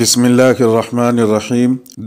बिसमीम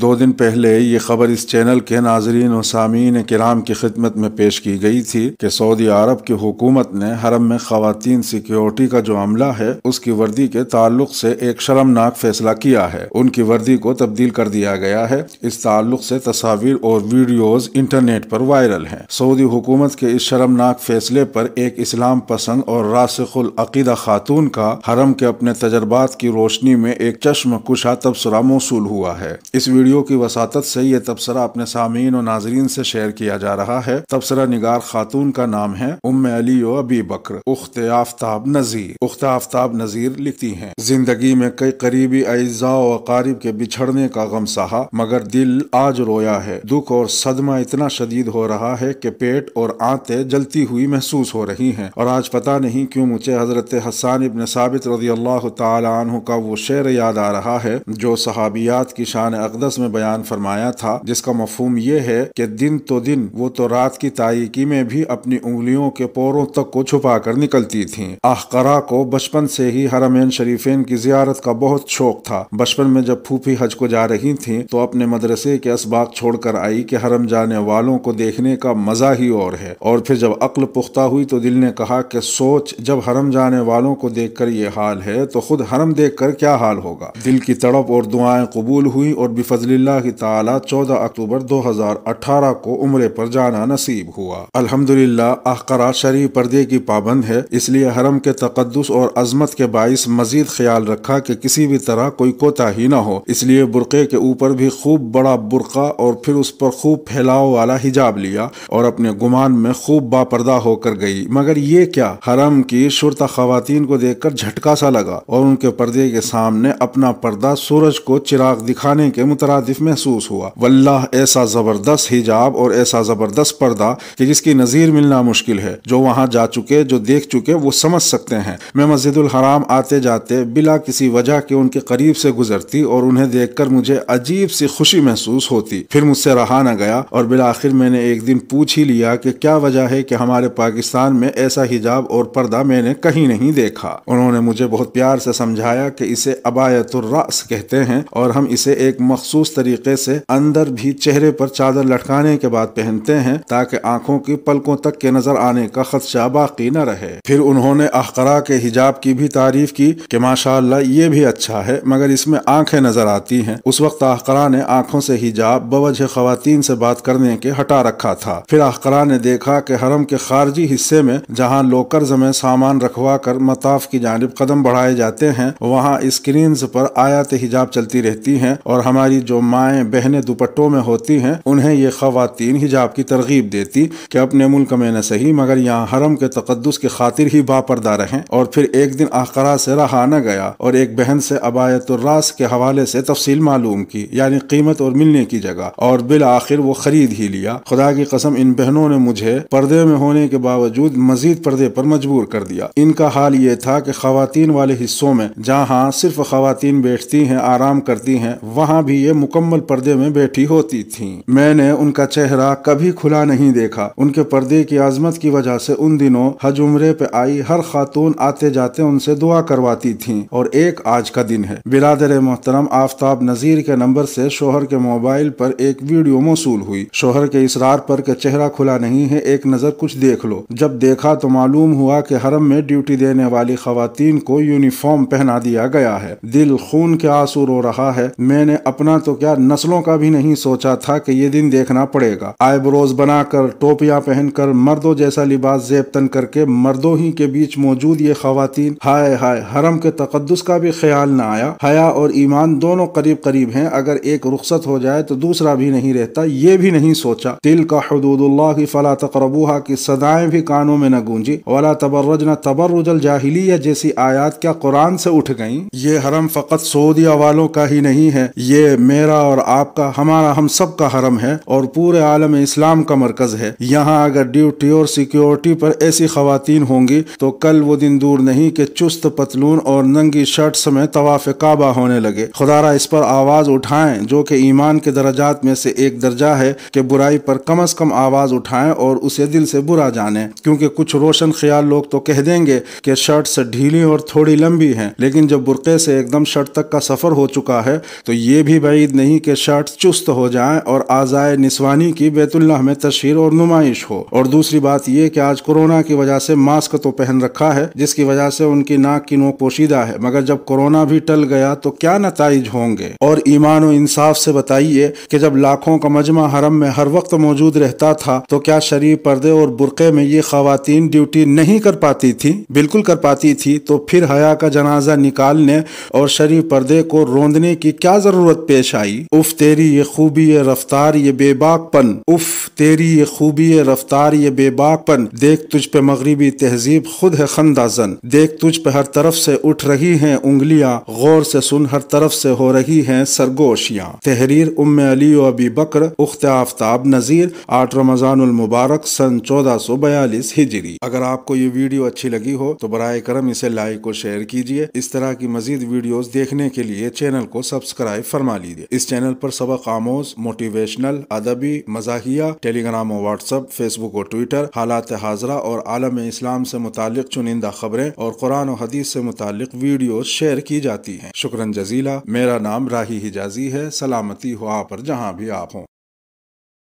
दो दिन पहले ये खबर इस चैनल के नाजरीन और सामीन कराम की खिदमत में पेश की गई थी कि सऊदी अरब की हुकूमत ने हरम में खातन सिक्योरिटी का जो अमला है उसकी वर्दी के ताल्लुक से एक शर्मनाक फैसला किया है उनकी वर्दी को तब्दील कर दिया गया है इस ताल्लुक से तस्वीर और वीडियोज इंटरनेट पर वायरल है सऊदी हुकूमत के इस शर्मनाक फैसले पर एक इस्लाम पसंद और रासखुल अकीदा खातून का हरम के अपने तजर्बात की रोशनी में एक चश्म कुछ कुशा तबसरा मौसू हुआ है इस वीडियो की वसात से ये तबसरा अपने सामीन और नाजरीन से शेयर किया जा रहा है तबसरा निगार खातून का नाम है उम अली और अबी बकर उख्त आफ्ताब नज़ीर उख्त आफ्ताब नज़ीर लिखती है जिंदगी में कई करीबी अज्जा और अकारीब के बिछड़ने का गम सहा मगर दिल आज रोया है दुख और सदमा इतना शदीद हो रहा है की पेट और आते जलती हुई महसूस हो रही है और आज पता नहीं क्यूँ मुझे हजरत हसान इबन साबित रजी अल्लाह तु का वो शेर याद आ रहा है है जो सहाबियात की शान अकदस में बयान फरमाया था जिसका मफहम यह है कि दिन तो दिन वो तो रात की तारीकी में भी अपनी उंगलियों के पोरों तक को छुपा कर निकलती थी आहकरा को बचपन से ही हरमैन शरीफेन की जियारत का बहुत शौक था बचपन में जब फूफी हज को जा रही थी तो अपने मदरसे के इसबाक छोड़कर आई कि हरम जाने वालों को देखने का मजा ही और है और फिर जब अक्ल पुख्ता हुई तो दिल ने कहा कि सोच जब हरम जाने वालों को देख कर ये हाल है तो खुद हरम देख कर क्या हाल होगा दिल की तड़प और दुआएं कबूल हुई और बिफजल्ला की ताला चौदह अक्टूबर दो हज़ार अठारह को उम्र पर जाना नसीब हुआ अलहमदुल्ला अहकरा शरीफ पर्दे की पाबंद है इसलिए हरम के तकदस और अजमत के बायस मजीद ख्याल रखा की किसी भी तरह कोई कोताही न हो इसलिए बुरक़े के ऊपर भी खूब बड़ा बुरका और फिर उस पर खूब फैलाव वाला हिजाब लिया और अपने गुमान में खूब बापर्दा होकर गई मगर ये क्या हरम की शुरता खुवान को देख कर झटका सा लगा और उनके पर्दे के सामने अपना पर्दा पर्दा सूरज को चिराग दिखाने के मुतरदफ महसूस हुआ वल्लाह ऐसा ज़बरदस्त हिजाब और ऐसा ज़बरदस्त पर्दा कि जिसकी नज़ीर मिलना मुश्किल है जो वहाँ जा चुके जो देख चुके वो समझ सकते हैं मैं मस्जिदुल हराम आते जाते बिला किसी वजह के उनके करीब से गुजरती और उन्हें देख कर मुझे अजीब सी खुशी महसूस होती फिर मुझसे रहा न गया और बिला आखिर मैंने एक दिन पूछ ही लिया कि क्या वजह है कि हमारे पाकिस्तान में ऐसा हिजाब और पर्दा मैंने कहीं नहीं देखा उन्होंने मुझे बहुत प्यार से समझाया कि इसे अबायतुर्रा रास कहते हैं और हम इसे एक मखसूस तरीके से अंदर भी चेहरे पर चादर लटकाने के बाद पहनते हैं ताकि आंखों की पलकों तक के नजर आने का खदशा बाकी न रहे फिर उन्होंने अहकरा के हिजाब की भी तारीफ की कि माशाल्लाह ये भी अच्छा है मगर इसमें आंखें नजर आती हैं उस वक्त अहकरा ने आंखों से हिजाब बवजह खातन से बात करने के हटा रखा था फिर अहकरा ने देखा कि हरम के खारजी हिस्से में जहाँ लोकर्ज में सामान रखवा कर मताफ की जानब कदम बढ़ाए जाते हैं वहाँ स्क्रीन पर आया आयात हिजाब चलती रहती हैं और हमारी जो माएँ बहनें दुपट्टों में होती हैं उन्हें ये खातन हिजाब की तरगीब देती कि अपने मुल्क में न सही मगर यहाँ हरम के तकदस की खातिर ही बापर्दा रहें और फिर एक दिन आकरा से रहा न गया और एक बहन से अबायतरास के हवाले से तफसील मालूम की यानी कीमत और मिलने की जगह और बिल आखिर वो खरीद ही लिया खुदा की कसम इन बहनों ने मुझे पर्दे में होने के बावजूद मजीद पर्दे पर मजबूर कर दिया इनका हाल ये था कि खातन वाले हिस्सों में जहाँ सिर्फ खातन बैठ देखती हैं आराम करती हैं वहाँ भी ये मुकम्मल पर्दे में बैठी होती थी मैंने उनका चेहरा कभी खुला नहीं देखा उनके पर्दे की आजमत की वजह से उन दिनों हज उमरे पे आई हर खातून आते जाते उनसे दुआ करवाती थी और एक आज का दिन है बिरादर मोहतरम आफ्ताब नज़ीर के नंबर से शोहर के मोबाइल पर एक वीडियो मौसू हुई शोहर के इसरार पर के चेहरा खुला नहीं है एक नज़र कुछ देख लो जब देखा तो मालूम हुआ कि हरम में ड्यूटी देने वाली खातन को यूनिफॉर्म पहना दिया गया है दिल खून के आंसू रो रहा है मैंने अपना तो क्या नस्लों का भी नहीं सोचा था कि ये दिन देखना पड़ेगा आईब्रोज बनाकर टोपियां पहनकर मर्दों जैसा लिबास तन करके मर्दों ही के बीच मौजूद ये खातन हाय हाय हरम के तकदस का भी ख्याल न आया हया और ईमान दोनों करीब करीब हैं अगर एक रुख्सत हो जाए तो दूसरा भी नहीं रहता ये भी नहीं सोचा तिल का हदूदुल्ला की फला तकरबूहा की सदाएं भी कानों में न गूंजी वाला तबर्रज न तबर्रुजल जाहिलिया जैसी आयात क्या कुरान से उठ गई ये हरम फकत सो सऊदीया वालों का ही नहीं है ये मेरा और आपका हमारा हम सब का हरम है और पूरे आलम इस्लाम का मरकज है यहाँ अगर ड्यूटी और सिक्योरिटी पर ऐसी खातन होंगी तो कल वो दिन दूर नहीं कि चुस्त पतलून और नंगी शर्ट समय तवाफ काबा होने लगे खुदारा इस पर आवाज़ उठाएं जो कि ईमान के दर्जात में से एक दर्जा है कि बुराई पर कम अज़ कम आवाज़ उठाएं और उसे दिल से बुरा जाने क्योंकि कुछ रोशन ख्याल लोग तो कह देंगे कि शर्ट ढीली और थोड़ी लंबी हैं लेकिन जब बुरके से एकदम शर्ट तक का सफ़र हो चुका है तो ये भी बैद नहीं कि शर्ट चुस्त हो जाए और आज़ाए निस्वानी की बैतुल्ला में तशहर और नुमाइश हो और दूसरी बात यह कि आज कोरोना की वजह से मास्क तो पहन रखा है जिसकी वजह से उनकी नाक की नोक पोशीदा है मगर जब कोरोना भी टल गया तो क्या नतज होंगे और ईमान और इंसाफ से बताइए कि जब लाखों का मजमा हरम में हर वक्त मौजूद रहता था तो क्या शरीर पर्दे और बुरके में ये खातन ड्यूटी नहीं कर पाती थी बिल्कुल कर पाती थी तो फिर हया का जनाजा निकालने और शरीफ पर्दे को रोंदने की क्या जरूरत पेश आई उफ तेरी ये खूबी ये रफ्तार ये बेबाकपन उफ तेरी ये खूबी ये रफ्तार ये बेबाकपन देख तुझ पे मगरबी तहजीब खुद है खंदाजन देख तुझ पे हर तरफ से उठ रही हैं उंगलियां गौर से सुन हर तरफ से हो रही हैं सरगोशियाँ तहरीर उम अली अबी बकर उख्त आफ्ताब नज़ीर आठ रमज़ानमबारक सन चौदह सौ बयालीस हिजरी अगर आपको ये वीडियो अच्छी लगी हो तो बर करम इसे लाइक और शेयर कीजिए इस तरह की मजीद वीडियो देखने सीखने के लिए चैनल को सब्सक्राइब फरमा लीजिए इस चैनल पर सबक आमोज मोटिवेशनल अदबी मजाहिया टेलीग्राम और व्हाट्सएप फेसबुक और ट्विटर हालात हाजरा और आलम इस्लाम से मुतल चुनिंदा खबरें और कुरान और हदीस से मुतल वीडियो शेयर की जाती है शुक्रन जजीला मेरा नाम राही हिजाजी है सलामती हो आप जहाँ भी आप हों